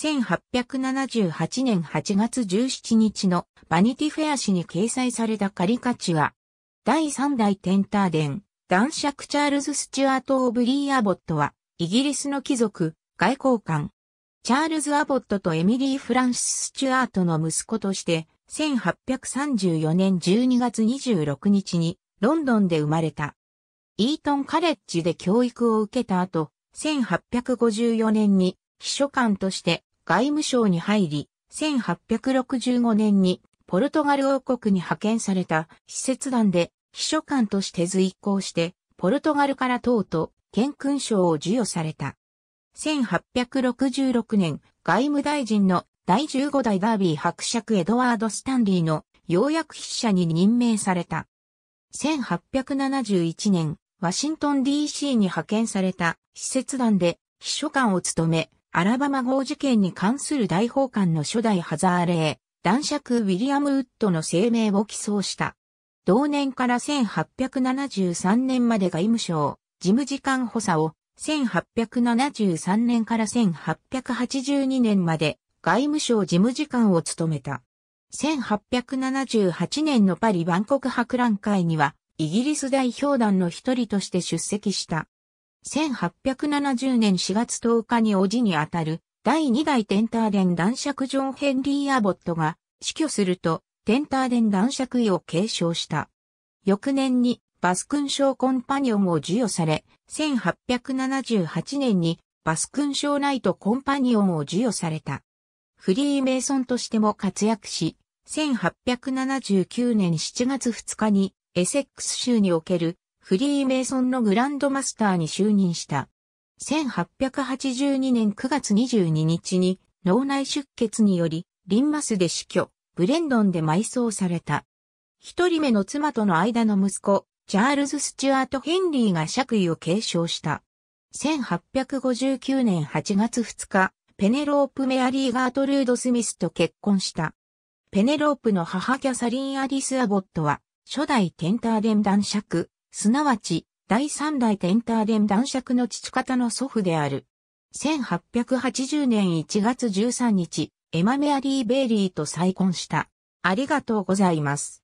1878年8月17日のバニティフェア誌に掲載されたカリカチュア。第3代テンターデン、男爵チャールズ・スチュアート・オブリー・アボットは、イギリスの貴族、外交官。チャールズ・アボットとエミリー・フランシス・スチュアートの息子として、1834年12月26日にロンドンで生まれた。イートンカレッジで教育を受けた後、1854年に秘書官として外務省に入り、1865年にポルトガル王国に派遣された施設団で秘書官として随行して、ポルトガルから党と県勲章を授与された。1866年、外務大臣の第15代ダービー伯爵エドワード・スタンリーの要約筆者に任命された。1871年、ワシントン DC に派遣された施設団で秘書官を務め、アラバマ号事件に関する大法官の初代ハザーレー、男爵ウィリアム・ウッドの声明を起草した。同年から1873年まで外務省、事務次官補佐を、1873年から1882年まで外務省事務次官を務めた。1878年のパリ万国博覧会には、イギリス代表団の一人として出席した。1870年4月10日に叔父にあたる第2代テンターデン男爵ジョン・ヘンリー・アボットが死去するとテンターデン男爵位を継承した。翌年にバスクン賞コンパニオンを授与され、1878年にバスクン賞ナイトコンパニオンを授与された。フリーメイソンとしても活躍し、1879年7月2日にエセックス州におけるフリーメイソンのグランドマスターに就任した。1882年9月22日に脳内出血により、リンマスで死去、ブレンドンで埋葬された。一人目の妻との間の息子、チャールズ・スチュアート・ヘンリーが爵位を継承した。1859年8月2日、ペネロープ・メアリー・ガートルード・スミスと結婚した。ペネロープの母キャサリン・アリス・アボットは、初代テンターデン男爵、すなわち、第三代テンターン男爵の父方の祖父である。1880年1月13日、エマ・メアリー・ベイリーと再婚した。ありがとうございます。